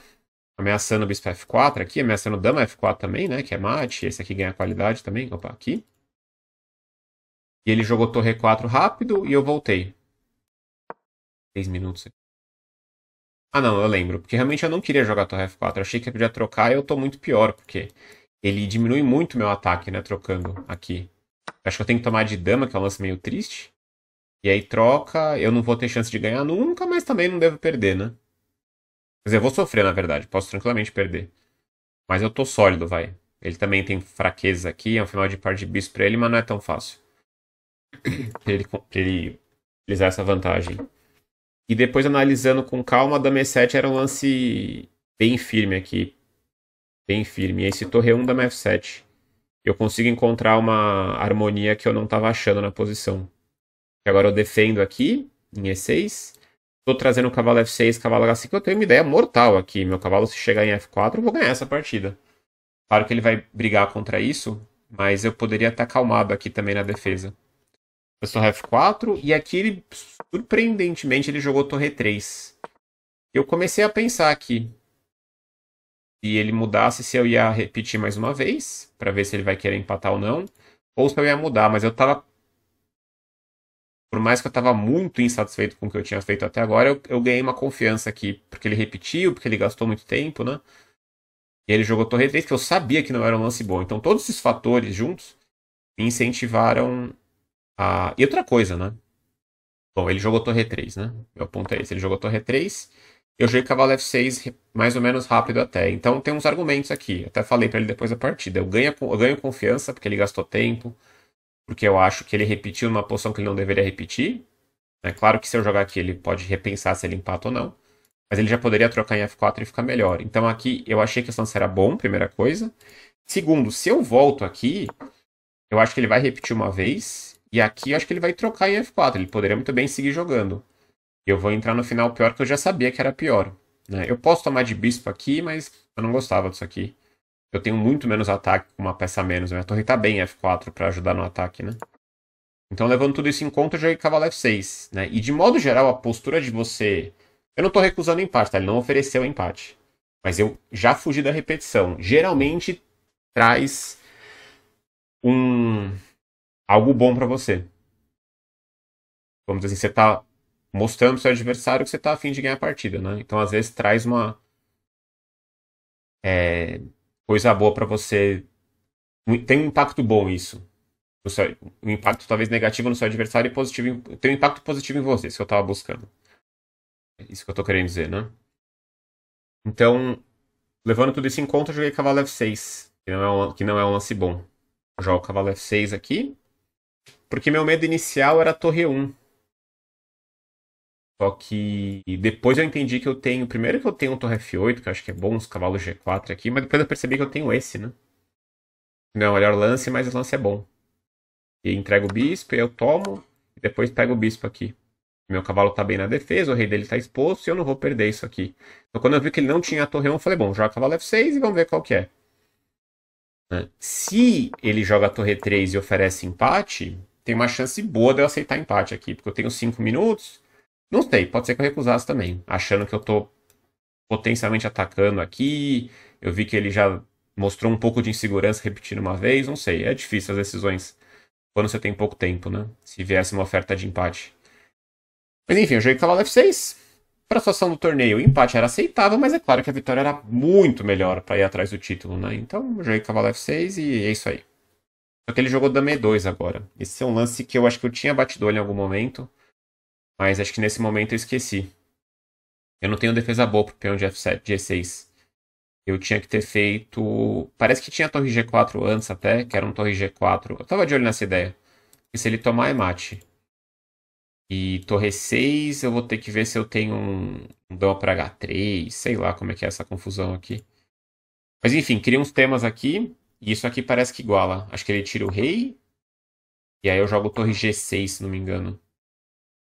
Ameaçando o bispo F4 aqui, ameaçando dama F4 também, né? Que é mate. Esse aqui ganha qualidade também. Opa, aqui. E ele jogou torre 4 rápido e eu voltei. 6 minutos aqui. Ah, não, eu lembro. Porque realmente eu não queria jogar torre F4. Eu achei que eu podia trocar e eu tô muito pior, porque ele diminui muito meu ataque, né? Trocando aqui. Acho que eu tenho que tomar de dama, que é um lance meio triste. E aí troca, eu não vou ter chance de ganhar nunca, mas também não devo perder, né? Quer dizer, eu vou sofrer, na verdade. Posso tranquilamente perder. Mas eu tô sólido, vai. Ele também tem fraqueza aqui. É um final de par de bis pra ele, mas não é tão fácil. ele, ele utilizar essa vantagem. E depois, analisando com calma, a Dama E7 era um lance bem firme aqui. Bem firme. E esse torre 1 Dama F7. Eu consigo encontrar uma harmonia que eu não estava achando na posição. Agora eu defendo aqui, em E6. Tô trazendo o cavalo F6, cavalo H5. Eu tenho uma ideia mortal aqui. Meu cavalo, se chegar em F4, eu vou ganhar essa partida. Claro que ele vai brigar contra isso, mas eu poderia estar tá calmado aqui também na defesa. Eu sou F4 e aqui ele, surpreendentemente, ele jogou torre 3. Eu comecei a pensar aqui. Se ele mudasse, se eu ia repetir mais uma vez, para ver se ele vai querer empatar ou não. Ou se eu ia mudar, mas eu tava por mais que eu estava muito insatisfeito com o que eu tinha feito até agora, eu, eu, ganhei uma confiança aqui, porque ele repetiu, porque ele gastou muito tempo, né? E ele jogou Torre 3, que eu sabia que não era um lance bom. Então todos esses fatores juntos me incentivaram a. E outra coisa, né? Bom, ele jogou Torre 3, né? Meu ponto é esse. Ele jogou Torre 3. Eu joguei cavalo F6 mais ou menos rápido até. Então tem uns argumentos aqui. Até falei para ele depois da partida. Eu ganho, eu ganho confiança porque ele gastou tempo porque eu acho que ele repetiu numa posição que ele não deveria repetir. É claro que se eu jogar aqui, ele pode repensar se ele empata ou não. Mas ele já poderia trocar em F4 e ficar melhor. Então aqui eu achei que o Sansa era bom, primeira coisa. Segundo, se eu volto aqui, eu acho que ele vai repetir uma vez. E aqui eu acho que ele vai trocar em F4. Ele poderia muito bem seguir jogando. Eu vou entrar no final pior que eu já sabia que era pior. Né? Eu posso tomar de bispo aqui, mas eu não gostava disso aqui. Eu tenho muito menos ataque com uma peça a menos. Minha torre tá bem F4 para ajudar no ataque, né? Então, levando tudo isso em conta, eu joguei cavalo F6, né? E de modo geral, a postura de você... Eu não tô recusando empate, tá? Ele não ofereceu empate. Mas eu já fugi da repetição. Geralmente, traz um... algo bom para você. Vamos dizer assim, você tá mostrando pro seu adversário que você tá afim de ganhar a partida, né? Então, às vezes, traz uma... É coisa boa para você. Tem um impacto bom isso. O, um impacto talvez negativo no seu adversário e positivo. Tem um impacto positivo em você, isso que eu tava buscando. É isso que eu tô querendo dizer, né? Então, levando tudo isso em conta, eu joguei cavalo F6, que não é um, que não é um lance bom. Eu jogo cavalo F6 aqui, porque meu medo inicial era torre 1. Só que depois eu entendi que eu tenho. Primeiro que eu tenho um Torre F8, que eu acho que é bom, os cavalos G4 aqui, mas depois eu percebi que eu tenho esse, né? Não é o melhor lance, mas o lance é bom. E entrego o bispo, e eu tomo, e depois pego o bispo aqui. Meu cavalo tá bem na defesa, o rei dele tá exposto, e eu não vou perder isso aqui. Então quando eu vi que ele não tinha a 1, eu falei, bom, joga cavalo F6 e vamos ver qual que é. é se ele joga a torre 3 e oferece empate, tem uma chance boa de eu aceitar empate aqui, porque eu tenho 5 minutos, não sei, pode ser que eu recusasse também, achando que eu tô potencialmente atacando aqui. Eu vi que ele já mostrou um pouco de insegurança repetindo uma vez, não sei. É difícil as decisões quando você tem pouco tempo, né? Se viesse uma oferta de empate. Mas enfim, eu joguei cavalo F6. Para a situação do torneio, o empate era aceitável, mas é claro que a vitória era muito melhor para ir atrás do título, né? Então, eu joguei cavalo F6 e é isso aí. Só que ele jogou dama E2 agora. Esse é um lance que eu acho que eu tinha batido em algum momento. Mas acho que nesse momento eu esqueci. Eu não tenho defesa boa pro peão de F7, G6. Eu tinha que ter feito. Parece que tinha torre G4 antes até, que era um torre G4. Eu tava de olho nessa ideia. E se ele tomar, é mate. E torre 6, eu vou ter que ver se eu tenho um, um dama para H3, sei lá como é que é essa confusão aqui. Mas enfim, cria uns temas aqui, e isso aqui parece que iguala. Acho que ele tira o rei, e aí eu jogo torre G6, se não me engano.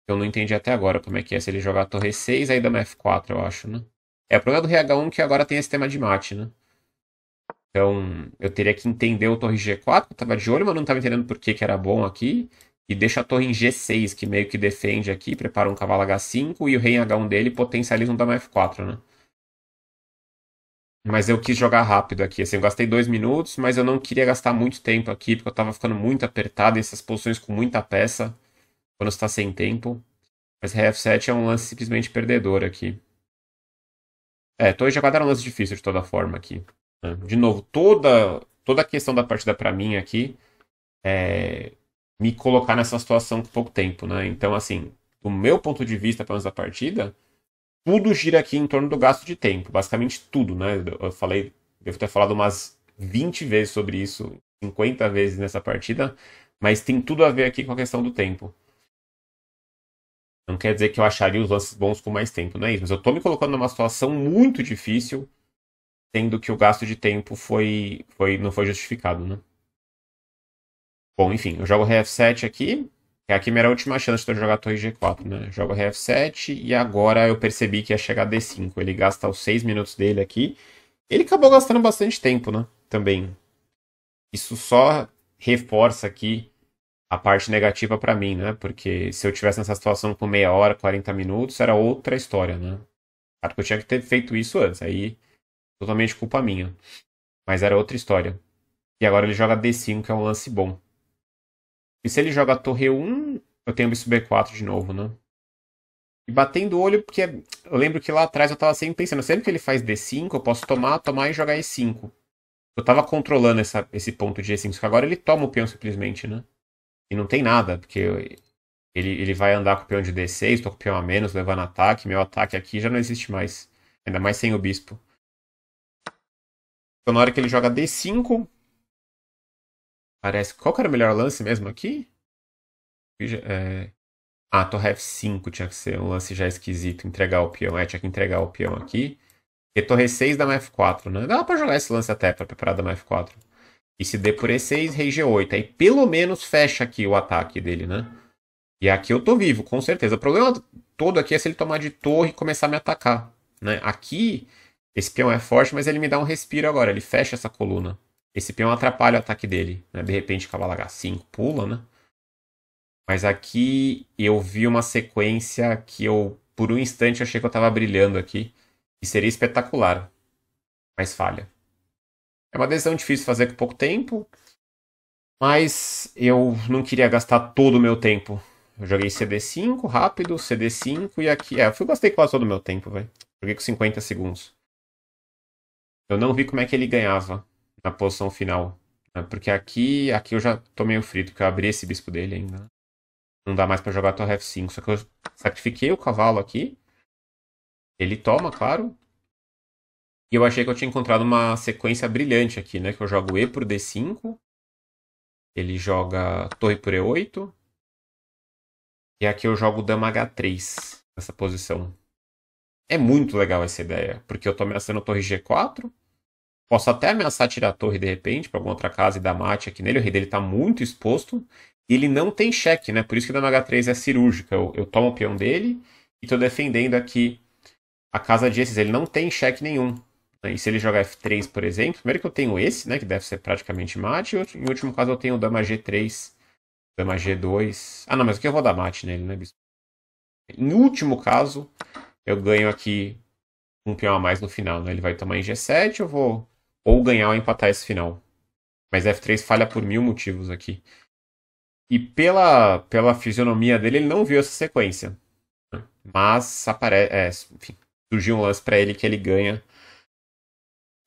Eu não entendi até agora como é que é. Se ele jogar a torre 6, aí dá uma F4, eu acho, né? É, o problema do rei h 1 que agora tem esse tema de mate, né? Então, eu teria que entender o torre G4, que eu tava de olho, mas não tava entendendo por que, que era bom aqui. E deixa a torre em G6, que meio que defende aqui, prepara um cavalo H5, e o rei em H1 dele potencializa um dama F4, né? Mas eu quis jogar rápido aqui, assim, eu gastei dois minutos, mas eu não queria gastar muito tempo aqui, porque eu tava ficando muito apertado, essas posições com muita peça quando está sem tempo. Mas RF7 é um lance simplesmente perdedor aqui. É, torre de quadra é um lance difícil de toda forma aqui. Né? De novo, toda, toda a questão da partida para mim aqui é me colocar nessa situação com pouco tempo, né? Então, assim, do meu ponto de vista, pelo menos da partida, tudo gira aqui em torno do gasto de tempo. Basicamente tudo, né? Eu falei, devo ter falado umas 20 vezes sobre isso, 50 vezes nessa partida, mas tem tudo a ver aqui com a questão do tempo. Não quer dizer que eu acharia os lances bons com mais tempo, não é isso. Mas eu tô me colocando numa situação muito difícil, sendo que o gasto de tempo foi, foi não foi justificado, né? Bom, enfim, eu jogo RF7 aqui. É aqui minha última chance de eu jogar torre G4, né? jogo RF7 e agora eu percebi que ia chegar D5. Ele gasta os 6 minutos dele aqui. Ele acabou gastando bastante tempo, né? Também. Isso só reforça aqui a parte negativa para mim, né? Porque se eu tivesse nessa situação por meia hora, 40 minutos, era outra história, né? Claro que eu tinha que ter feito isso antes, aí totalmente culpa minha. Mas era outra história. E agora ele joga D5, que é um lance bom. E se ele joga torre 1, eu tenho bispo B4 de novo, né? E batendo o olho, porque eu lembro que lá atrás eu tava sempre pensando, sempre que ele faz D5, eu posso tomar, tomar e jogar E5. Eu tava controlando essa, esse ponto de E5, só que agora ele toma o peão simplesmente, né? E não tem nada, porque ele, ele vai andar com o peão de D6, estou com o peão a menos, levando ataque. Meu ataque aqui já não existe mais. Ainda mais sem o bispo. Então, na hora que ele joga D5. Parece. Qual que era o melhor lance mesmo aqui? É... Ah, torre F5 tinha que ser um lance já esquisito. Entregar o peão. É, tinha que entregar o peão aqui. E torre 6 dá uma F4, né? Dá pra jogar esse lance até pra preparar da F4. E se D por E6, rei G8. Aí pelo menos fecha aqui o ataque dele, né? E aqui eu tô vivo, com certeza. O problema todo aqui é se ele tomar de torre e começar a me atacar. Né? Aqui, esse peão é forte, mas ele me dá um respiro agora. Ele fecha essa coluna. Esse peão atrapalha o ataque dele. Né? De repente, cavalo H5 pula, né? Mas aqui eu vi uma sequência que eu, por um instante, achei que eu estava brilhando aqui. E seria espetacular. Mas falha. É uma decisão difícil fazer com pouco tempo, mas eu não queria gastar todo o meu tempo. Eu joguei CD5 rápido, CD5 e aqui. É, eu gastei quase todo o meu tempo, velho. Joguei com 50 segundos. Eu não vi como é que ele ganhava na posição final. Né? Porque aqui, aqui eu já tô meio frito, porque eu abri esse bispo dele ainda. Não dá mais para jogar torre F5. Só que eu sacrifiquei o cavalo aqui. Ele toma, claro. E eu achei que eu tinha encontrado uma sequência brilhante aqui, né? Que eu jogo E por D5. Ele joga torre por E8. E aqui eu jogo dama H3 nessa posição. É muito legal essa ideia, porque eu tô ameaçando a torre G4. Posso até ameaçar tirar a torre de repente para alguma outra casa e dar mate aqui nele. O rei dele tá muito exposto. E ele não tem cheque, né? Por isso que dama H3 é cirúrgica. Eu, eu tomo o peão dele e tô defendendo aqui a casa de esses. Ele não tem cheque nenhum. E se ele jogar F3, por exemplo, primeiro que eu tenho esse, né, que deve ser praticamente mate, e em último caso eu tenho o dama G3, dama G2. Ah, não, mas aqui eu vou dar mate nele, né, bispo? Em último caso, eu ganho aqui um peão a mais no final, né? Ele vai tomar em G7, eu vou ou ganhar ou empatar esse final. Mas F3 falha por mil motivos aqui. E pela, pela fisionomia dele, ele não viu essa sequência. Mas aparece, é, enfim, surgiu um lance para ele que ele ganha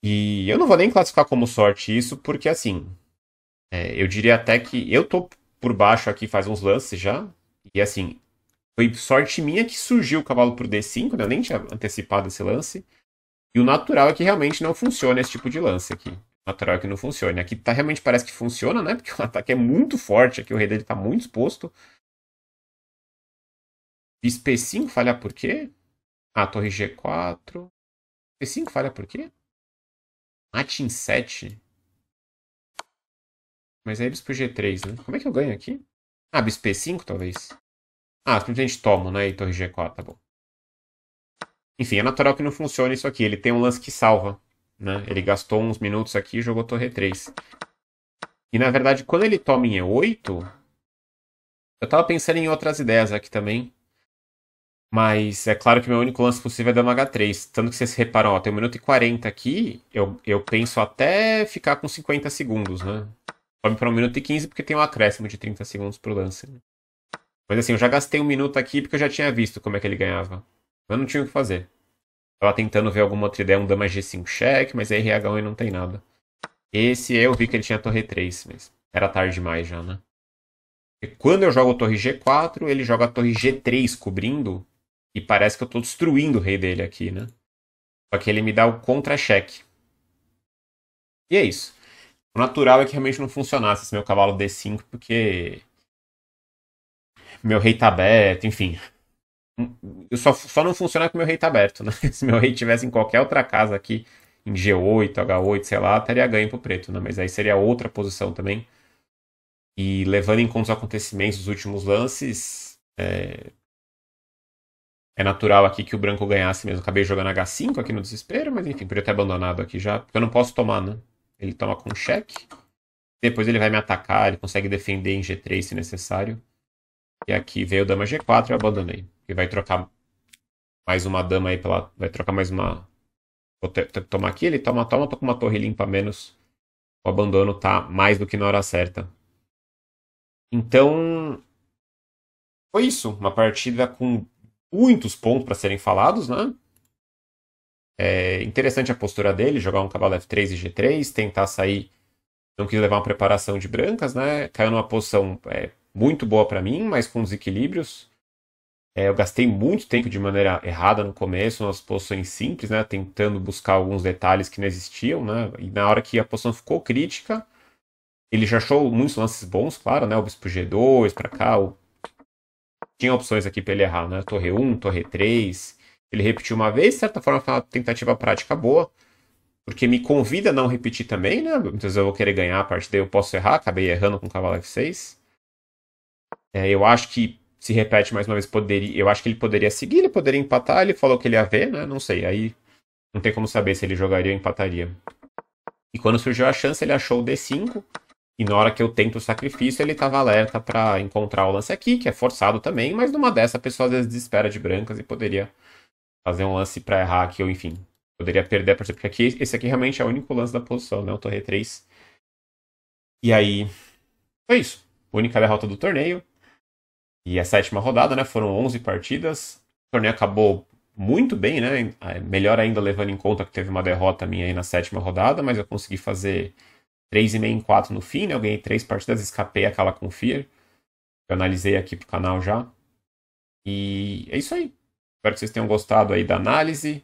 e eu não vou nem classificar como sorte isso, porque assim, é, eu diria até que eu tô por baixo aqui faz uns lances já. E assim, foi sorte minha que surgiu o cavalo por D5, né? Eu nem tinha antecipado esse lance. E o natural é que realmente não funciona esse tipo de lance aqui. O natural é que não funciona. Aqui tá, realmente parece que funciona, né? Porque o ataque é muito forte. Aqui o rei dele tá muito exposto. Fiz P5, falhar por quê? Ah, torre G4. P5 falha por quê? Mate em 7? Mas aí é bispo G3, né? Como é que eu ganho aqui? Ah, bispo P5, talvez. Ah, simplesmente tomo, né? E torre G4, tá bom. Enfim, é natural que não funcione isso aqui. Ele tem um lance que salva, né? Ele gastou uns minutos aqui e jogou torre 3. E, na verdade, quando ele toma em E8... Eu tava pensando em outras ideias aqui também. Mas é claro que meu único lance possível é dar uma H3. Tanto que vocês reparam, ó, tem 1 minuto e 40 aqui. Eu, eu penso até ficar com 50 segundos, né? Sobe para 1 minuto e 15 porque tem um acréscimo de 30 segundos pro lance. Né? Mas assim, eu já gastei um minuto aqui porque eu já tinha visto como é que ele ganhava. Mas não tinha o que fazer. Tava tentando ver alguma outra ideia, um dama G5 check, mas aí RH1 não tem nada. Esse eu vi que ele tinha torre 3, mas era tarde demais já, né? E quando eu jogo torre G4, ele joga a torre G3 cobrindo, e parece que eu estou destruindo o rei dele aqui, né? Só que ele me dá o contra-cheque. E é isso. O natural é que realmente não funcionasse esse meu cavalo D5, porque. Meu rei tá aberto, enfim. Eu só, só não funciona com meu rei tá aberto, né? Se meu rei tivesse em qualquer outra casa aqui, em G8, H8, sei lá, teria ganho pro preto, né? Mas aí seria outra posição também. E levando em conta os acontecimentos dos últimos lances, é, é natural aqui que o branco ganhasse mesmo. Acabei jogando H5 aqui no desespero, mas enfim, podia ter abandonado aqui já. Porque eu não posso tomar, né? Ele toma com cheque. Depois ele vai me atacar, ele consegue defender em G3 se necessário. E aqui veio o dama G4 e eu abandonei. E vai trocar mais uma dama aí pela... Vai trocar mais uma... Vou ter, ter que tomar aqui, ele toma, toma, tô com uma torre limpa menos. O abandono tá mais do que na hora certa. Então... Foi isso, uma partida com muitos pontos para serem falados, né? É interessante a postura dele, jogar um cavalo F3 e G3, tentar sair. Não quis levar uma preparação de brancas, né? Caiu numa posição é, muito boa para mim, mas com desequilíbrios. É, eu gastei muito tempo de maneira errada no começo, nas posições simples, né? Tentando buscar alguns detalhes que não existiam, né? E na hora que a posição ficou crítica, ele já achou muitos lances bons, claro, né? O bispo G2 para cá, o tinha opções aqui para ele errar, né? Torre 1, torre 3. Ele repetiu uma vez, de certa forma foi uma tentativa prática boa, porque me convida a não repetir também, né? Muitas vezes eu vou querer ganhar a partida, eu posso errar, acabei errando com o cavalo F6. É, eu acho que se repete mais uma vez, poderia, eu acho que ele poderia seguir, ele poderia empatar, ele falou que ele ia ver, né? Não sei, aí não tem como saber se ele jogaria ou empataria. E quando surgiu a chance, ele achou o D5, e na hora que eu tento o sacrifício, ele estava alerta para encontrar o lance aqui, que é forçado também, mas numa dessa a pessoa às vezes desespera de brancas e poderia fazer um lance para errar aqui, ou enfim, poderia perder a partida, porque aqui, esse aqui realmente é o único lance da posição, né? O Torre 3. E aí, foi isso. Única derrota do torneio. E a sétima rodada, né? Foram 11 partidas. O torneio acabou muito bem, né? É melhor ainda levando em conta que teve uma derrota minha aí na sétima rodada, mas eu consegui fazer meio em 4 no fim, né? Eu ganhei 3 partidas, escapei aquela com Fear. Eu analisei aqui pro canal já. E é isso aí. Espero que vocês tenham gostado aí da análise,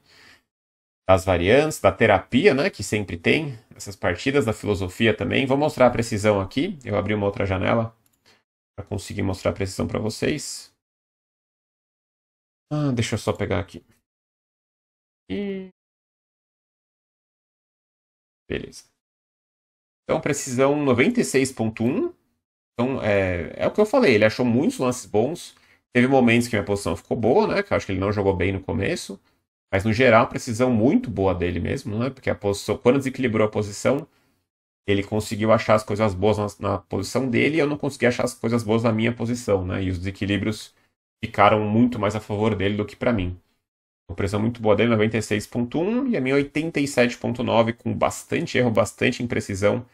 das variantes, da terapia, né? Que sempre tem. Essas partidas, da filosofia também. Vou mostrar a precisão aqui. Eu abri uma outra janela para conseguir mostrar a precisão para vocês. Ah, deixa eu só pegar aqui. E... Beleza. Então, precisão 96.1. Então, é, é o que eu falei, ele achou muitos lances bons. Teve momentos que minha posição ficou boa, né? Que eu acho que ele não jogou bem no começo. Mas, no geral, precisão muito boa dele mesmo, né? Porque a posição, quando desequilibrou a posição, ele conseguiu achar as coisas boas na, na posição dele e eu não consegui achar as coisas boas na minha posição, né? E os desequilíbrios ficaram muito mais a favor dele do que para mim. Uma muito boa dele, 96.1, e a minha 87.9, com bastante erro, bastante imprecisão.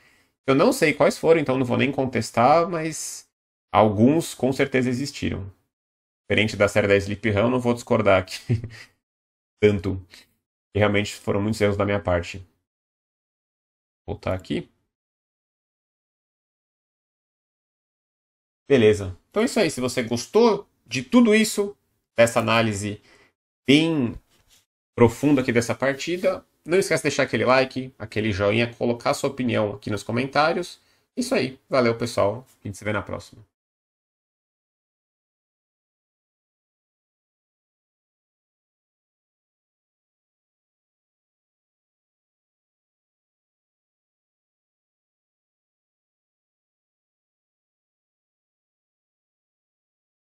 Eu não sei quais foram, então não vou nem contestar, mas alguns com certeza existiram. Diferente da série da Sleep Run, não vou discordar aqui tanto. E realmente foram muitos erros da minha parte. Vou voltar aqui. Beleza. Então é isso aí. Se você gostou de tudo isso, dessa análise bem profundo aqui dessa partida. Não esquece de deixar aquele like, aquele joinha, colocar sua opinião aqui nos comentários. Isso aí. Valeu, pessoal. A gente se vê na próxima.